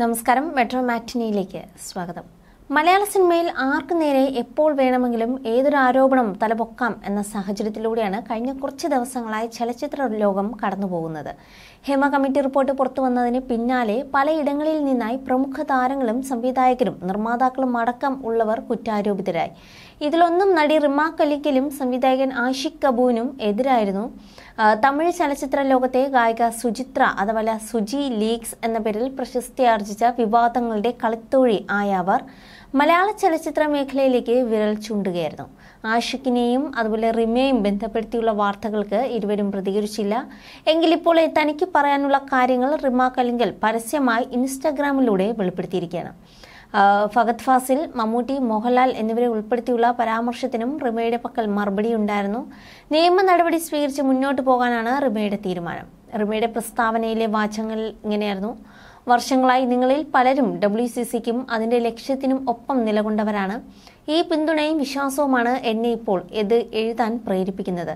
നമസ്കാരം മെട്രോ മാറ്റിനിയിലേക്ക് സ്വാഗതം മലയാള സിനിമയിൽ ആർക്കു നേരെ എപ്പോൾ വേണമെങ്കിലും ഏതൊരു ആരോപണം തലപൊക്കാം എന്ന സാഹചര്യത്തിലൂടെയാണ് കഴിഞ്ഞ കുറച്ച് ദിവസങ്ങളായി ചലച്ചിത്ര ലോകം കടന്നുപോകുന്നത് ഹേമ കമ്മിറ്റി റിപ്പോർട്ട് പുറത്തു വന്നതിന് പിന്നാലെ പലയിടങ്ങളിൽ നിന്നായി പ്രമുഖ താരങ്ങളും സംവിധായകരും നിർമ്മാതാക്കളും അടക്കം ഉള്ളവർ കുറ്റാരോപിതരായി ഇതിലൊന്നും നടി റിമാ കലിക്കലും സംവിധായകൻ ആഷിഖ് കപൂറിനും എതിരായിരുന്നു തമിഴ് ചലച്ചിത്ര ലോകത്തെ ഗായിക സുചിത്ര അഥവാ സുജി ലീഗ്സ് എന്ന പേരിൽ പ്രശസ്തി ആർജിച്ച വിവാദങ്ങളുടെ കളിത്തൊഴി ആയ അവർ മലയാള ചലച്ചിത്ര മേഖലയിലേക്ക് വിരൽ ചൂണ്ടുകയായിരുന്നു ആഷിഖിനെയും അതുപോലെ റിമയെയും ബന്ധപ്പെടുത്തിയുള്ള വാർത്തകൾക്ക് ഇരുവരും പ്രതികരിച്ചില്ല എങ്കിലിപ്പോൾ തനിക്ക് പറയാനുള്ള കാര്യങ്ങൾ റിമ അല്ലെങ്കിൽ പരസ്യമായി ഇൻസ്റ്റാഗ്രാമിലൂടെ വെളിപ്പെടുത്തിയിരിക്കുകയാണ് ഫഗത് ഫാസിൽ മമ്മൂട്ടി മോഹൻലാൽ എന്നിവരെ ഉൾപ്പെടുത്തിയുള്ള പരാമർശത്തിനും റിമയുടെ പക്കൽ മറുപടിയുണ്ടായിരുന്നു നിയമ നടപടി സ്വീകരിച്ച് മുന്നോട്ട് പോകാനാണ് റിമയുടെ തീരുമാനം റിമയുടെ പ്രസ്താവനയിലെ വാചകങ്ങൾ ഇങ്ങനെയായിരുന്നു വർഷങ്ങളായി നിങ്ങളിൽ പലരും ഡബ്ല്യു സി സിക്കും അതിൻ്റെ ലക്ഷ്യത്തിനും ഒപ്പം നിലകൊണ്ടവരാണ് ഈ പിന്തുണയും വിശ്വാസവുമാണ് എന്നെ ഇപ്പോൾ ഇത് എഴുതാൻ പ്രേരിപ്പിക്കുന്നത്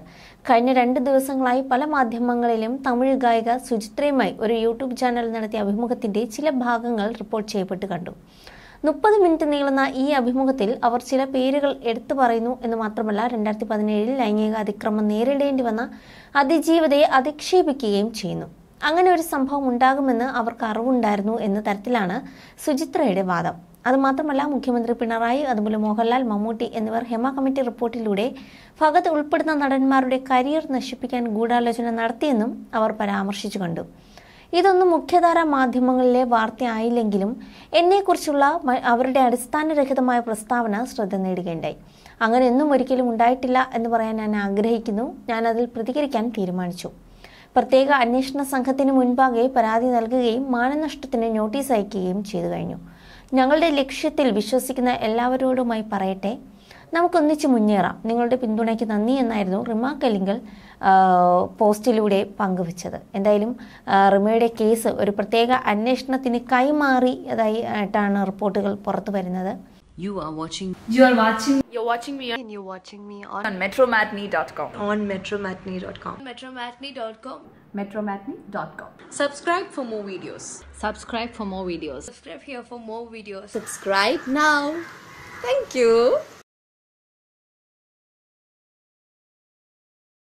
കഴിഞ്ഞ രണ്ട് ദിവസങ്ങളായി പല മാധ്യമങ്ങളിലും തമിഴ് ഗായിക സുചിത്രയുമായി ഒരു യൂട്യൂബ് ചാനൽ നടത്തിയ അഭിമുഖത്തിന്റെ ചില ഭാഗങ്ങൾ റിപ്പോർട്ട് ചെയ്യപ്പെട്ട് കണ്ടു മുപ്പത് മിനിറ്റ് നീളുന്ന ഈ അഭിമുഖത്തിൽ അവർ ചില പേരുകൾ എടുത്തു പറയുന്നു എന്ന് മാത്രമല്ല രണ്ടായിരത്തി പതിനേഴിൽ ലൈംഗിക അതിക്രമം നേരിടേണ്ടി വന്ന അതിജീവതയെ അധിക്ഷേപിക്കുകയും ചെയ്യുന്നു അങ്ങനെ ഒരു സംഭവം ഉണ്ടാകുമെന്ന് അവർക്ക് അറിവുണ്ടായിരുന്നു എന്ന തരത്തിലാണ് സുചിത്രയുടെ വാദം അതുമാത്രമല്ല മുഖ്യമന്ത്രി പിണറായി അതുപോലെ മോഹൻലാൽ മമ്മൂട്ടി എന്നിവർ ഹെമ കമ്മിറ്റി റിപ്പോർട്ടിലൂടെ ഭഗത് ഉൾപ്പെടുന്ന നടന്മാരുടെ കരിയർ നശിപ്പിക്കാൻ ഗൂഢാലോചന നടത്തിയെന്നും അവർ പരാമർശിച്ചു കണ്ടു ഇതൊന്നും മുഖ്യധാര മാധ്യമങ്ങളിലെ വാർത്തയായില്ലെങ്കിലും എന്നെക്കുറിച്ചുള്ള അവരുടെ അടിസ്ഥാനരഹിതമായ പ്രസ്താവന ശ്രദ്ധ നേടുകയുണ്ടായി അങ്ങനെ ഒന്നും ഒരിക്കലും ഉണ്ടായിട്ടില്ല എന്ന് പറയാൻ ഞാൻ ആഗ്രഹിക്കുന്നു ഞാൻ അതിൽ പ്രതികരിക്കാൻ തീരുമാനിച്ചു പ്രത്യേക അന്വേഷണ സംഘത്തിന് മുൻപാകെ പരാതി നൽകുകയും മാനനഷ്ടത്തിന് നോട്ടീസ് അയക്കുകയും ചെയ്തു കഴിഞ്ഞു ഞങ്ങളുടെ ലക്ഷ്യത്തിൽ വിശ്വസിക്കുന്ന എല്ലാവരോടുമായി പറയട്ടെ നമുക്കൊന്നിച്ച് മുന്നേറാം നിങ്ങളുടെ പിന്തുണയ്ക്ക് നന്ദി എന്നായിരുന്നു റിമ കലിങ്കൽ പോസ്റ്റിലൂടെ പങ്കുവച്ചത് എന്തായാലും റിമയുടെ കേസ് ഒരു പ്രത്യേക അന്വേഷണത്തിന് കൈമാറി അതായിട്ടാണ് റിപ്പോർട്ടുകൾ പുറത്തു വരുന്നത് You are watching. You are watching. You're watching me. And you're watching me on, on metromatney.com. On metromatney.com. Metromatney.com. Metromatney.com. Subscribe for more videos. Subscribe for more videos. Subscribe here for more videos. Subscribe now. Thank you.